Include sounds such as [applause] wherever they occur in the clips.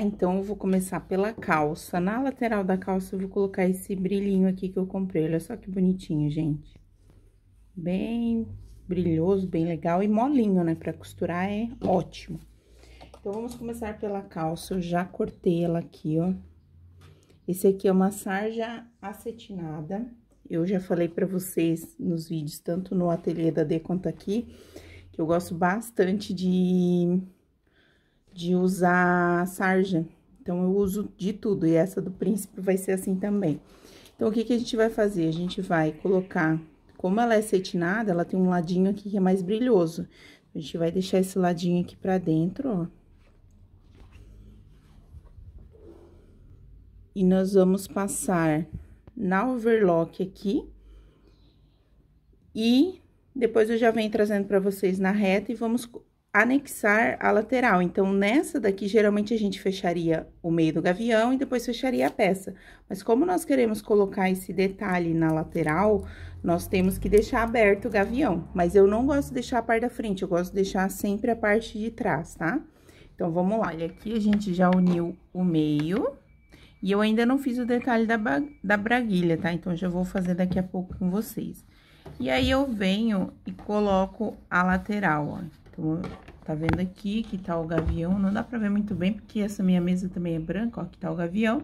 então, eu vou começar pela calça. Na lateral da calça, eu vou colocar esse brilhinho aqui que eu comprei. Olha só que bonitinho, gente. Bem brilhoso, bem legal e molinho, né? Pra costurar é ótimo. Então, vamos começar pela calça. Eu já cortei ela aqui, ó. Esse aqui é uma sarja acetinada. Eu já falei para vocês nos vídeos, tanto no ateliê da D quanto aqui, que eu gosto bastante de, de usar sarja. Então, eu uso de tudo, e essa do príncipe vai ser assim também. Então, o que, que a gente vai fazer? A gente vai colocar, como ela é acetinada, ela tem um ladinho aqui que é mais brilhoso. A gente vai deixar esse ladinho aqui pra dentro, ó. E nós vamos passar na overlock aqui. E depois eu já venho trazendo para vocês na reta e vamos anexar a lateral. Então, nessa daqui, geralmente, a gente fecharia o meio do gavião e depois fecharia a peça. Mas como nós queremos colocar esse detalhe na lateral, nós temos que deixar aberto o gavião. Mas eu não gosto de deixar a parte da frente, eu gosto de deixar sempre a parte de trás, tá? Então, vamos lá. Olha, aqui a gente já uniu o meio. E eu ainda não fiz o detalhe da, da braguilha, tá? Então, já vou fazer daqui a pouco com vocês. E aí, eu venho e coloco a lateral, ó. Então, tá vendo aqui que tá o gavião. Não dá pra ver muito bem, porque essa minha mesa também é branca, ó. Aqui tá o gavião.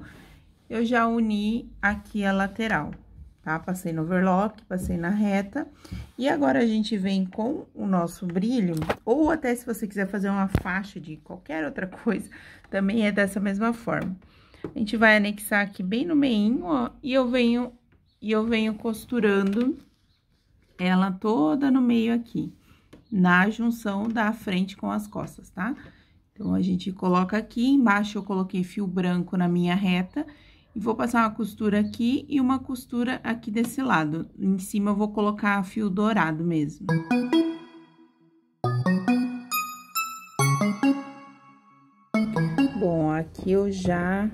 Eu já uni aqui a lateral, tá? Passei no overlock, passei na reta. E agora, a gente vem com o nosso brilho, ou até se você quiser fazer uma faixa de qualquer outra [laughs] coisa, também é dessa mesma forma. A gente vai anexar aqui bem no meinho, ó, e eu venho, e eu venho costurando ela toda no meio aqui, na junção da frente com as costas, tá? Então, a gente coloca aqui, embaixo eu coloquei fio branco na minha reta, e vou passar uma costura aqui e uma costura aqui desse lado. Em cima eu vou colocar fio dourado mesmo. Bom, aqui eu já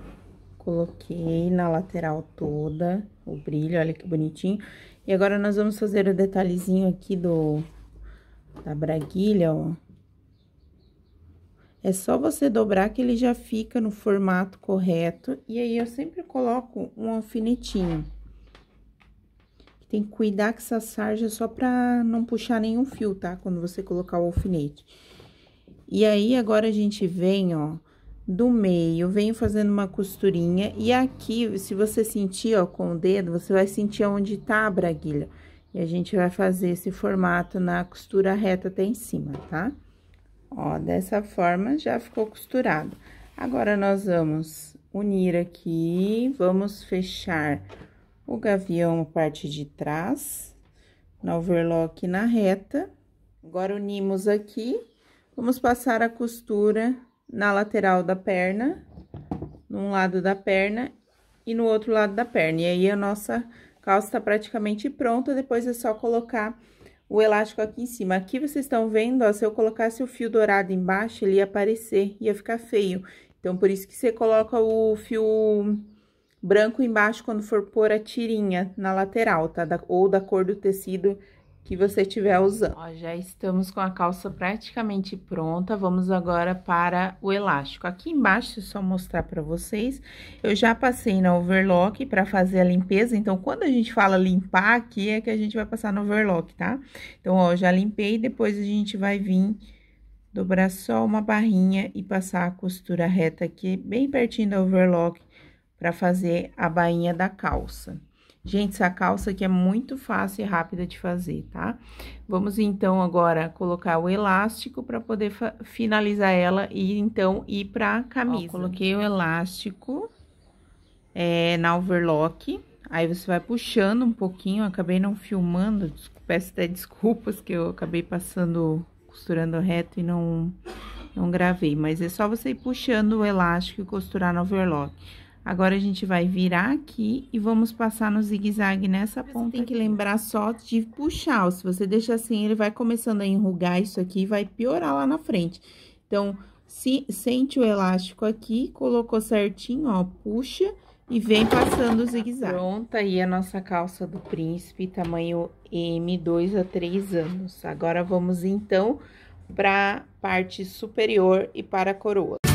Coloquei na lateral toda o brilho, olha que bonitinho. E agora, nós vamos fazer o detalhezinho aqui do... da braguilha, ó. É só você dobrar que ele já fica no formato correto. E aí, eu sempre coloco um alfinetinho. Tem que cuidar com essa sarja é só pra não puxar nenhum fio, tá? Quando você colocar o alfinete. E aí, agora a gente vem, ó, do meio, venho fazendo uma costurinha e aqui, se você sentir, ó, com o dedo, você vai sentir onde tá a braguilha. E a gente vai fazer esse formato na costura reta até em cima, tá? Ó, dessa forma já ficou costurado. Agora, nós vamos unir aqui, vamos fechar o gavião a parte de trás, na overlock na reta. Agora, unimos aqui, vamos passar a costura na lateral da perna, num lado da perna e no outro lado da perna. E aí, a nossa calça está praticamente pronta, depois é só colocar o elástico aqui em cima. Aqui vocês estão vendo, ó, se eu colocasse o fio dourado embaixo, ele ia aparecer, ia ficar feio. Então, por isso que você coloca o fio branco embaixo quando for pôr a tirinha na lateral, tá? Da, ou da cor do tecido que você estiver usando. Ó, já estamos com a calça praticamente pronta, vamos agora para o elástico. Aqui embaixo, só mostrar para vocês, eu já passei na overlock para fazer a limpeza, então quando a gente fala limpar aqui, é que a gente vai passar no overlock, tá? Então, ó, já limpei, depois a gente vai vir dobrar só uma barrinha e passar a costura reta aqui, bem pertinho da overlock, para fazer a bainha da calça. Gente, essa calça aqui é muito fácil e rápida de fazer, tá? Vamos, então, agora colocar o elástico para poder finalizar ela e, então, ir pra camisa. Ó, coloquei o elástico é, na overlock, aí você vai puxando um pouquinho, acabei não filmando, peço até desculpas que eu acabei passando, costurando reto e não, não gravei, mas é só você ir puxando o elástico e costurar na overlock. Agora, a gente vai virar aqui e vamos passar no zigue-zague nessa você ponta. tem que lembrar só de puxar, Se você deixar assim, ele vai começando a enrugar isso aqui e vai piorar lá na frente. Então, se, sente o elástico aqui, colocou certinho, ó, puxa e vem passando o zigue-zague. Pronta aí a nossa calça do príncipe, tamanho M, 2 a 3 anos. Agora, vamos então para parte superior e para a coroa.